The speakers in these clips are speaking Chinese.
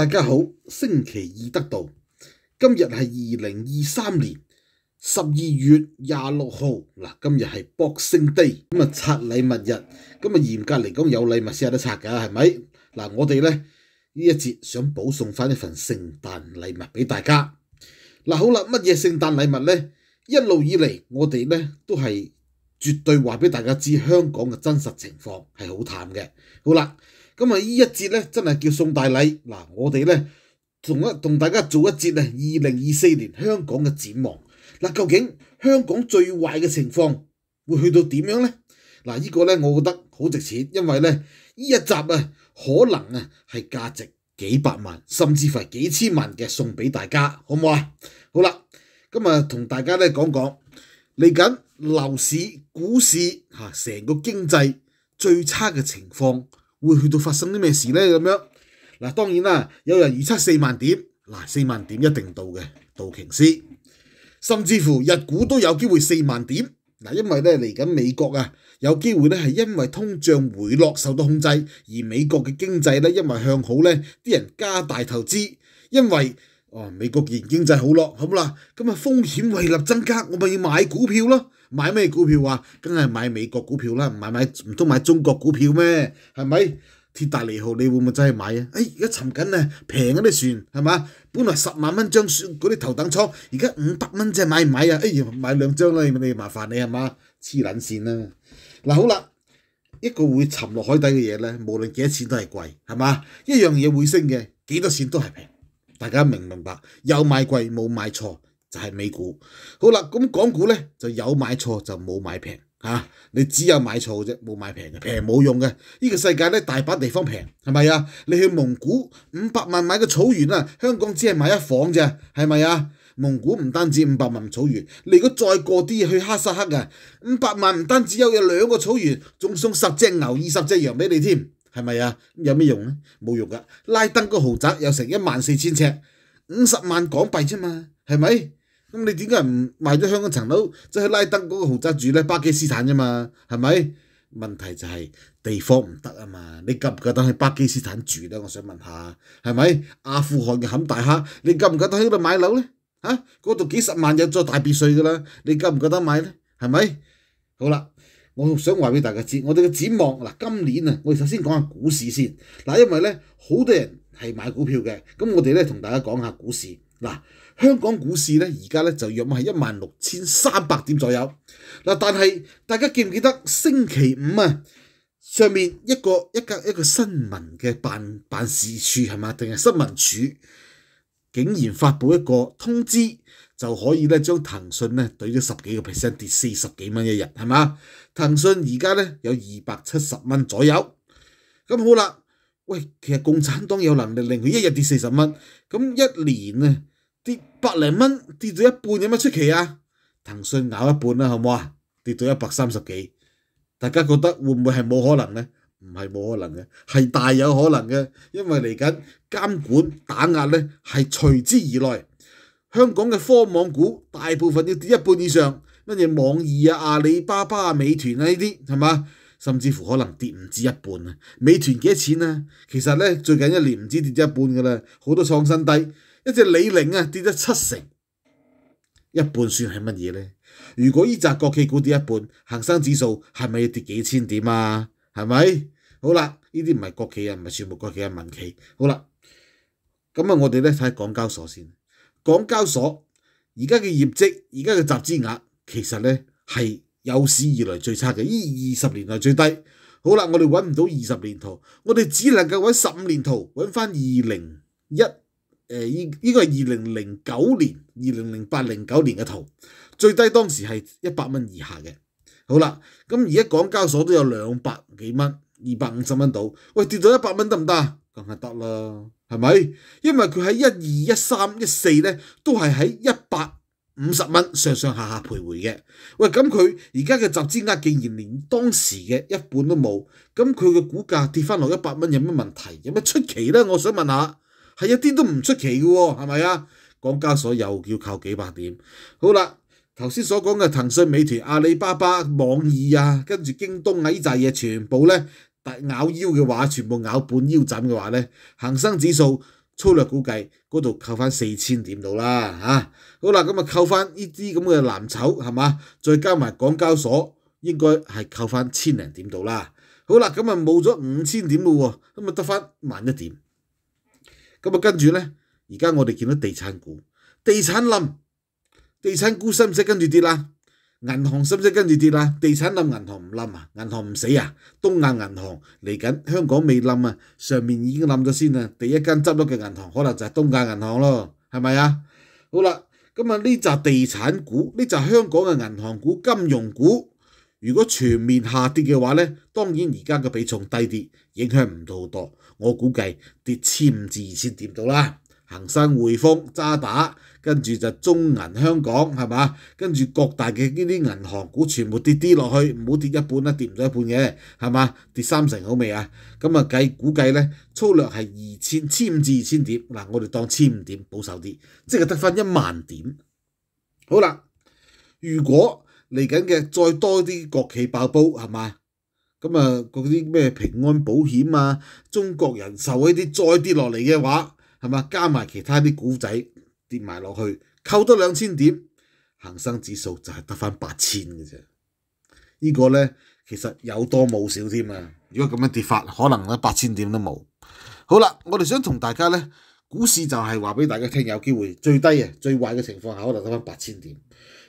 大家好，星期二得到，今日系二零二三年十二月廿六号，嗱，今日系博 a y 咁啊拆礼物日，咁啊严格嚟讲有礼物先有得拆噶，系咪？嗱，我哋咧呢一节想补送翻一份圣诞礼物俾大家，嗱，好啦，乜嘢圣诞礼物咧？一路以嚟我哋咧都系绝对话俾大家知，香港嘅真实情况系好淡嘅，好啦。咁啊！呢一節咧真係叫送大禮嗱，我哋咧同一同大家做一節咧二零二四年香港嘅展望。嗱，究竟香港最壞嘅情況會去到點樣咧？嗱，呢個咧我覺得好值錢，因為咧呢一集啊，可能啊係價值幾百萬，甚至乎係幾千萬嘅送俾大家，好唔好啊？好啦，咁啊同大家咧講講嚟緊樓市、股市成個經濟最差嘅情況。会去到发生啲咩事呢？咁样？嗱，当然啦，有人预测四万点，嗱，四万点一定到嘅，道琼斯，甚至乎日股都有机会四万点，嗱，因为咧嚟紧美国啊，有机会咧系因为通胀回落受到控制，而美国嘅经济咧因为向好咧，啲人加大投资，因为。哦，美國現經濟好落，好唔好啦？咁啊，風險为立增加，我咪要買股票咯。買咩股票啊？梗係買美國股票啦，唔買买唔通買中國股票咩？係咪？鐵達尼號你會唔會真係買啊？哎，而家沉緊啊，平嗰啲船係嘛？本來十萬蚊張船嗰啲頭等舱，而家五百蚊即係買唔買啊？哎呀，買兩張啦，你麻煩你系嘛？黐撚線啦。嗱好啦，一個會沉落海底嘅嘢咧，無論幾多錢都係貴，係嘛？一樣嘢會升嘅，幾多錢都係平。大家明唔明白？有买贵冇买错就系美股。好啦，咁港股呢，就有买错就冇买平吓，你只有买错啫，冇买平嘅，平冇用嘅。呢个世界呢，大把地方平，系咪啊？你去蒙古五百万买个草原啊，香港只系买一房啫，系咪啊？蒙古唔单止五百万草原，你如果再过啲去哈萨克啊，五百万唔单止有有两个草原，仲送十只牛二十只羊俾你添。系咪啊？有咩用咧？冇用噶。拉登个豪宅有成一万四千尺，五十万港币啫嘛，系咪？咁你点解唔卖咗香港层楼，即系拉登嗰个豪宅住咧？巴基斯坦啫嘛，系咪？问题就系地方唔得啊嘛。你够唔够得去巴基斯坦住咧？我想问下，系咪？阿富汗嘅坎大厦，你够唔够得喺度买楼咧？吓？嗰度几十万有座大别墅噶啦，你够唔够得买咧？係咪？好啦。我想話俾大家知，我哋嘅展望嗱，今年啊，我哋首先講下股市先嗱，因為咧好多人係買股票嘅，咁我哋咧同大家講下股市嗱，香港股市咧而家咧就約滿係一萬六千三百點左右嗱，但係大家記唔記得星期五啊，上面一個一格一個新聞嘅辦辦事處係嘛，定係新聞處，竟然發布一個通知。就可以咧將騰訊咧對咗十幾個 percent 跌四十幾蚊一日係嘛？騰訊而家咧有二百七十蚊左右，咁好啦。喂，其實共產黨有能力令佢一日跌四十蚊，咁一年啊跌百零蚊跌到一半有乜出奇啊？騰訊咬一半啦，好唔好啊？跌到一百三十幾，大家覺得會唔會係冇可能咧？唔係冇可能嘅，係大有可能嘅，因為嚟緊監管打壓咧係隨之而來。香港嘅科網股大部分要跌一半以上，乜嘢網易啊、阿里巴巴啊、美團啊呢啲係嘛？甚至乎可能跌唔止一半啊！美團幾多錢啊？其實咧，最近一年唔知跌咗一半噶啦，好多創新低。一隻李寧啊，跌咗七成，一半算係乜嘢咧？如果依扎國企股跌一半，恒生指數係咪要跌幾千點啊？係咪？好啦，呢啲唔係國企啊，唔係全部國企啊，民企。好啦，咁啊，我哋咧睇港交所先。港交所而家嘅業績，而家嘅集資額其實咧係有史以來最差嘅，依二十年內最低。好啦，我哋揾唔到二十年圖，我哋只能夠揾十五年圖，揾翻二零一誒依依個係二零零九年、二零零八零九年嘅圖，最低當時係一百蚊以下嘅。好啦，咁而家港交所都有兩百幾蚊、二百五十蚊到，喂跌咗一百蚊得唔得？梗係得啦。系咪？因為佢喺一二一三一四咧，都係喺一百五十蚊上上下下徘徊嘅。喂，咁佢而家嘅集資額竟然連當時嘅一半都冇，咁佢嘅股價跌翻落一百蚊有咩問題？有咩出奇咧？我想問下，係一啲都唔出奇嘅喎，係咪啊？港交所又要靠幾百點。好啦，頭先所講嘅騰訊、美團、阿里巴巴、網易啊，跟住京东啊，呢扎嘢全部咧。咬腰嘅话，全部咬半腰枕嘅话咧，恒生指数粗略估计嗰度扣翻四千点到啦吓。好啦，咁啊扣翻呢啲咁嘅蓝筹系嘛，再加埋港交所，应该系扣翻千零点到啦。好啦，咁啊冇咗五千点咯，咁啊得翻万一点。咁啊跟住咧，而家我哋见到地产股、地产冧、地产股，使唔使跟住跌啦？银行使唔使跟住跌啊？地产冧银行唔冧啊？银行唔死啊？东亚银行嚟紧香港未冧啊？上面已经冧咗先啦。第一间执笠嘅银行可能就系东亚银行咯，系咪啊？好啦，咁啊呢扎地产股，呢扎香港嘅银行股、金融股，如果全面下跌嘅话咧，当然而家嘅比重低跌，影响唔到好多。我估计跌千五至二千点到啦。恒生匯豐揸打，跟住就中銀香港係嘛？跟住各大嘅呢啲銀行股全部跌跌落去，唔好跌一半啦，跌唔到一半嘅係嘛？跌三成好未啊？咁啊計估計咧，粗略係二千千五至二千點嗱，我哋當千五點保守啲，即係得翻一萬點。好啦，如果嚟緊嘅再多啲國企爆煲係嘛？咁啊嗰啲咩平安保險啊、中國人壽呢啲再跌落嚟嘅話，係嘛？加埋其他啲股仔跌埋落去，扣多兩千點，恒生指數就係得翻八千嘅啫。呢個咧其實有多冇少添啊！如果咁樣跌法，可能咧八千點都冇。好啦，我哋想同大家咧，股市就係話俾大家聽，有機會最低啊，最壞嘅情況下可能得翻八千點。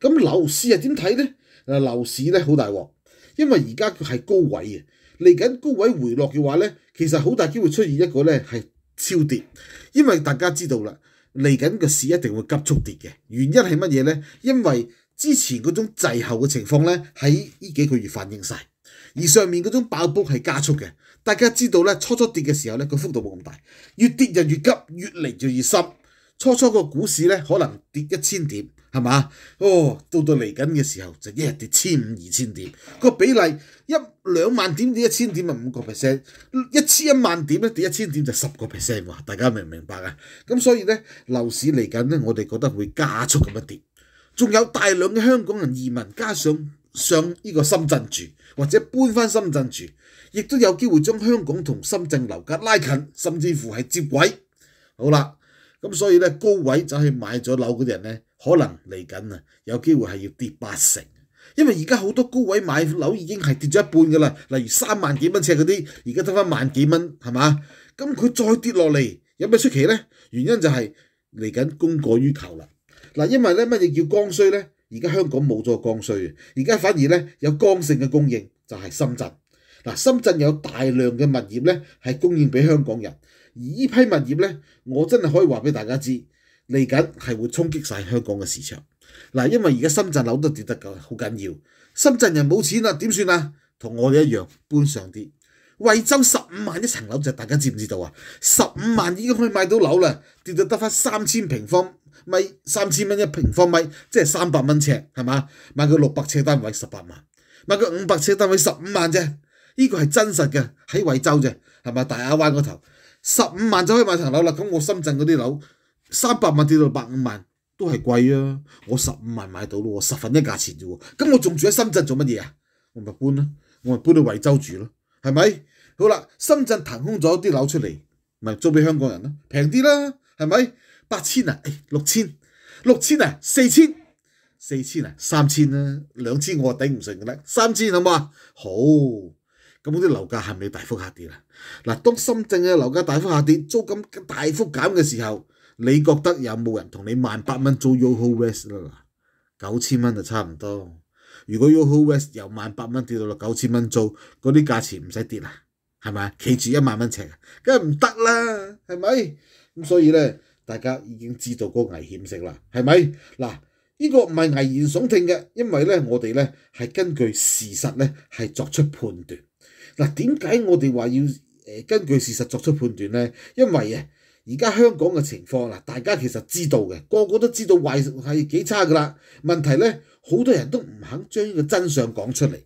咁樓市啊點睇咧？啊樓市咧好大鑊，因為而家佢係高位嘅，嚟緊高位回落嘅話咧，其實好大機會出現一個咧係。超跌，因为大家知道啦，嚟紧个市一定会急速跌嘅，原因系乜嘢呢？因为之前嗰种滞后嘅情况呢，喺呢几个月反映晒，而上面嗰种爆煲系加速嘅。大家知道呢，初初跌嘅时候呢，个幅度冇咁大，越跌就越急，越嚟就越深。初初个股市呢，可能跌一千点。係嘛？哦，到到嚟緊嘅時候就一日跌千五二千點，個比例一兩萬點跌一千點咪五個 percent，一千一萬點咧跌一千點就十個 percent 喎。大家明唔明白啊？咁所以咧樓市嚟緊咧，我哋覺得會加速咁一跌。仲有大量嘅香港人移民加上上呢個深圳住，或者搬翻深圳住，亦都有機會將香港同深圳樓價拉近，甚至乎係接位。好啦，咁所以咧高位走去買咗樓嗰啲人咧。可能嚟緊啊，有機會係要跌八成，因為而家好多高位買樓已經係跌咗一半噶啦。例如三萬幾蚊尺嗰啲，而家得翻萬幾蚊，係嘛？咁佢再跌落嚟，有咩出奇呢？原因就係嚟緊供過於求啦。嗱，因為咧，乜嘢叫剛需呢？而家香港冇咗剛需而家反而咧有剛性嘅供應，就係深圳。嗱，深圳有大量嘅物業咧，係供應俾香港人，而依批物業咧，我真係可以話俾大家知。嚟紧系会冲击晒香港嘅市场嗱，因为而家深圳楼都跌得咁好紧要，深圳人冇钱啦，点算啊？同我哋一样，搬上啲。惠州十五万一层楼，就大家知唔知道啊？十五万已经可以买到楼啦，跌到得翻三千平方米，三千蚊一平方米，即系三百蚊尺系嘛？买佢六百尺单位十八万，买佢五百尺单位十五万啫。呢个系真实嘅喺惠州啫，系咪？大亞灣嗰头，十五万就可以买层楼啦。咁我深圳嗰啲楼？三百万跌到百五萬都係貴啊！我十五萬買到咯，十分一價錢啫喎。咁我仲住喺深圳做乜嘢啊？我咪搬咯，我咪搬到惠州住咯，係咪？好啦，深圳騰空咗啲樓出嚟，咪租俾香港人咯，平啲啦，係咪？八千啊，誒六千，六千啊，四千，四千啊，三千啦，兩千我頂唔順嘅啦，三千好冇啊？好，咁啲樓價係咪大幅下跌啦？嗱，當深圳嘅樓價大幅下跌，租金大幅減嘅時候。你覺得有冇人同你萬八蚊租 Yahoo West 啦？九千蚊就差唔多。如果 Yahoo West 由萬八蚊跌到落九千蚊租，嗰啲價錢唔使跌啦，係咪？企住一萬蚊尺，梗係唔得啦，係咪？咁所以咧，大家已經知道個危險性啦，係咪？嗱，呢個唔係危言聳聽嘅，因為咧，我哋咧係根據事實咧係作出判斷。嗱，點解我哋話要根據事實作出判斷咧？因為啊～而家香港嘅情況啦，大家其實知道嘅，個個都知道壞係幾差噶啦。問題呢，好多人都唔肯將呢個真相講出嚟，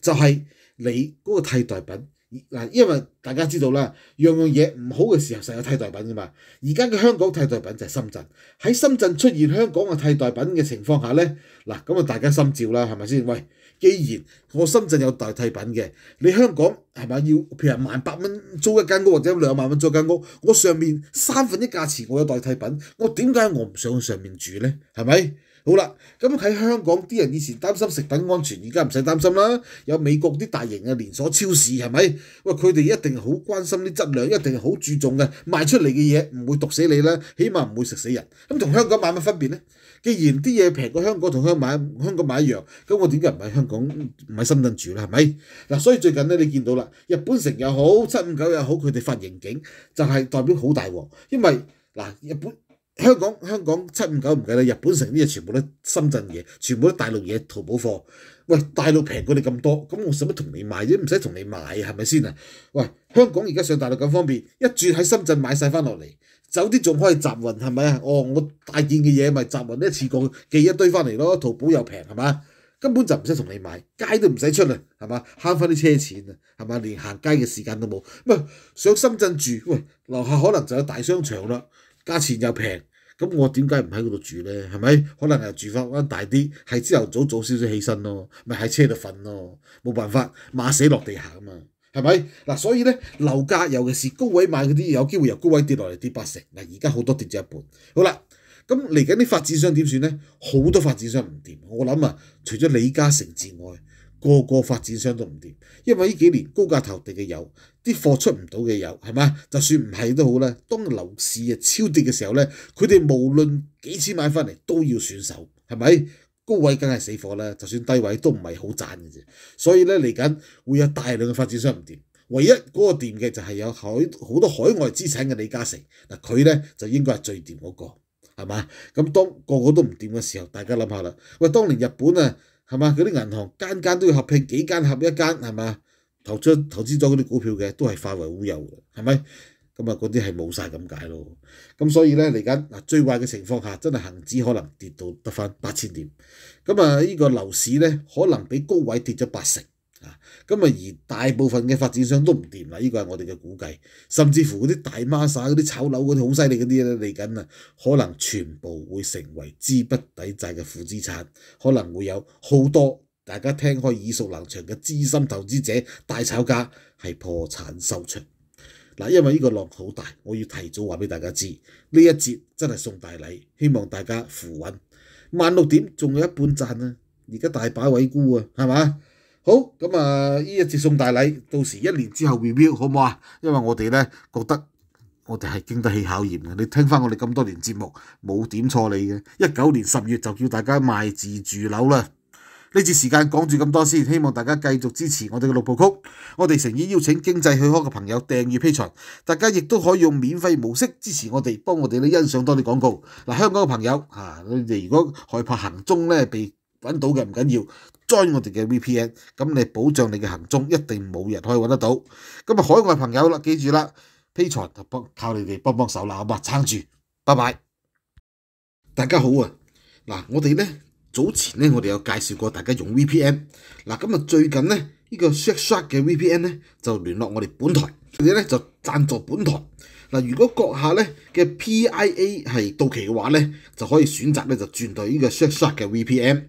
就係你嗰個替代品。嗱，因為大家知道啦，樣樣嘢唔好嘅時候，成有替代品噶嘛。而家嘅香港替代品就係深圳。喺深圳出現香港嘅替代品嘅情況下呢，嗱咁啊，大家心照啦，係咪先？喂！既然我深圳有代替品嘅，你香港係咪要譬如萬八蚊租一間屋，或者兩萬蚊租一間屋，我上面三分一價錢我有代替品，我點解我唔上上面住呢？係咪？好啦，咁喺香港啲人以前擔心食品安全，而家唔使擔心啦。有美國啲大型嘅連鎖超市，係咪？喂，佢哋一定好關心啲質量，一定係好注重嘅，賣出嚟嘅嘢唔會毒死你啦，起碼唔會食死人。咁同香港買乜分別呢？既然啲嘢平過香港，同香港買，香港買一樣，咁我點解唔喺香港、唔喺深圳住啦？係咪？嗱，所以最近呢，你見到啦，日本城又好，七五九又好，佢哋發刑警就係代表好大鑊，因為嗱日本。香港香港七五九唔計啦，日本成啲嘢全部都深圳嘢，全部都大陸嘢，淘寶貨。喂，大陸平過你咁多，咁我使乜同你買啫？唔使同你買係咪先啊？喂，香港而家上大陸咁方便，一住喺深圳買晒翻落嚟，酒啲仲可以集運係咪啊？哦，我大件嘅嘢咪集運一次過寄一堆翻嚟咯，淘寶又平係嘛？根本就唔使同你買，街都唔使出啊，係嘛？慳翻啲車錢啊，係嘛？連行街嘅時間都冇。喂，上深圳住，喂，樓下可能就有大商場啦，價錢又平。咁我點解唔喺嗰度住咧？係咪？可能又住翻翻大啲，係朝頭早早少少起身咯，咪喺車度瞓咯，冇辦法，馬死落地下啊嘛，係咪？嗱，所以咧樓價尤其是高位買嗰啲，有機會由高位跌落嚟跌八成。嗱，而家好多跌咗一半。好啦，咁嚟緊啲發展商點算咧？好多發展商唔掂，我諗啊，除咗李嘉誠之外。個個發展商都唔掂，因為呢幾年高價投地嘅有，啲貨出唔到嘅有，係嘛？就算唔係都好啦。當樓市啊超跌嘅時候呢，佢哋無論幾錢買翻嚟都要選手，係咪？高位梗係死貨啦，就算低位都唔係好賺嘅啫。所以呢，嚟緊會有大量嘅發展商唔掂，唯一嗰個掂嘅就係有海好多海外資產嘅李嘉誠嗱，佢呢就應該係最掂嗰個，係嘛？咁當個個都唔掂嘅時候，大家諗下啦，喂，當年日本啊～系嘛？嗰啲銀行間間都要合併，幾間合一間，系嘛？投出投資咗嗰啲股票嘅都係化為烏有，係咪？咁啊，嗰啲係冇晒咁解咯。咁所以咧嚟緊最壞嘅情況下，真係恆指可能跌到得翻八千點。咁啊，呢個樓市咧，可能比高位跌咗八成。啊，咁啊，而大部分嘅发展商都唔掂啦，呢个系我哋嘅估计，甚至乎嗰啲大孖散、嗰啲炒楼、嗰啲好犀利嗰啲咧嚟紧啊，可能全部会成为资不抵债嘅负资产，可能会有好多大家听开耳熟能详嘅资深投资者大炒家系破产收场，嗱，因为呢个浪好大，我要提早话俾大家知，呢一节真系送大礼，希望大家扶稳，万六点仲有一半賺啊，而家大把位沽啊，系嘛？好咁啊！呢一節送大禮，到時一年之後 review 好唔好啊？因為我哋咧覺得我哋係經得起考驗嘅。你聽翻我哋咁多年節目，冇點錯你嘅。一九年十月就叫大家賣自住樓啦。呢節時間講住咁多先，希望大家繼續支持我哋嘅六部曲。我哋誠意邀請經濟許可嘅朋友訂閱披場，大家亦都可以用免費模式支持我哋，幫我哋咧欣賞多啲廣告。嗱，香港嘅朋友啊，你哋如果害怕行蹤咧被揾到嘅唔緊要，n 我哋嘅 V P N，咁你保障你嘅行蹤一定冇人可以揾得到。咁啊，海外朋友啦，記住啦，o n 就幫靠你哋幫幫手啦，好嘛，撐住，拜拜。大家好啊，嗱，我哋咧早前咧我哋有介紹過，大家用 V P N。嗱，咁啊最近咧呢個 s h a c k s h a r k 嘅 V P N 咧就聯絡我哋本台，佢哋咧就贊助本台。嗱，如果閣下咧嘅 P I A 係到期嘅話咧，就可以選擇咧就轉到呢個 s h a c k s h a r k 嘅 V P N。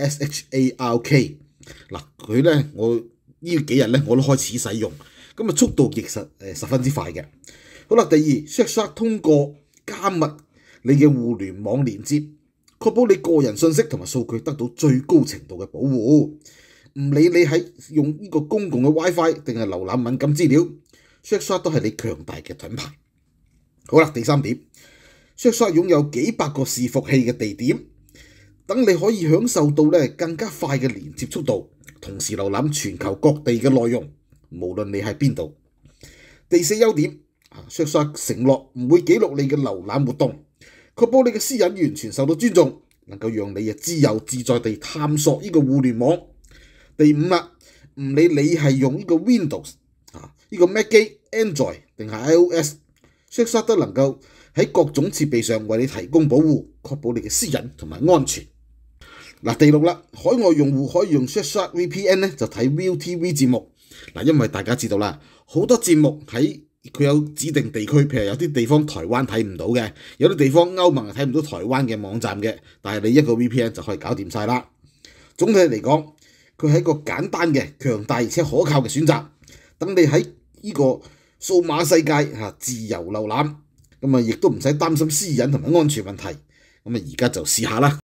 S.H.A.R.K. 嗱，佢咧我呢幾日咧我都開始使用，咁啊速度其實誒十分之快嘅。好啦，第二，Shark 通過加密你嘅互聯網連接，確保你個人信息同埋數據得到最高程度嘅保護。唔理你喺用呢個公共嘅 WiFi 定係瀏覽敏感資料，Shark 都係你強大嘅盾牌。好啦，第三點，Shark 擁有幾百個伺服器嘅地點。等你可以享受到咧更加快嘅連接速度，同時瀏覽全球各地嘅內容，無論你喺邊度。第四優點啊，Shazza 承諾唔會記錄你嘅瀏覽活動，確保你嘅私隱完全受到尊重，能夠讓你啊自由自在地探索呢個互聯網。第五啊，唔理你係用呢個 Windows 啊、呢個 Mac 机、Android 定係 iOS，Shazza 都能夠喺各種設備上為你提供保護，確保你嘅私隱同埋安全。嗱，第六啦，海外用户可以用 s h a h u t v p n 咧，就睇 ViuTV 節目。嗱，因為大家知道啦，好多節目喺佢有指定地區，譬如有啲地方台灣睇唔到嘅，有啲地方歐盟睇唔到台灣嘅網站嘅，但係你一個 VPN 就可以搞掂晒啦。總體嚟講，佢係一個簡單嘅、強大而且可靠嘅選擇。等你喺呢個數碼世界吓自由瀏覽，咁啊亦都唔使擔心私隱同埋安全問題。咁啊，而家就試下啦。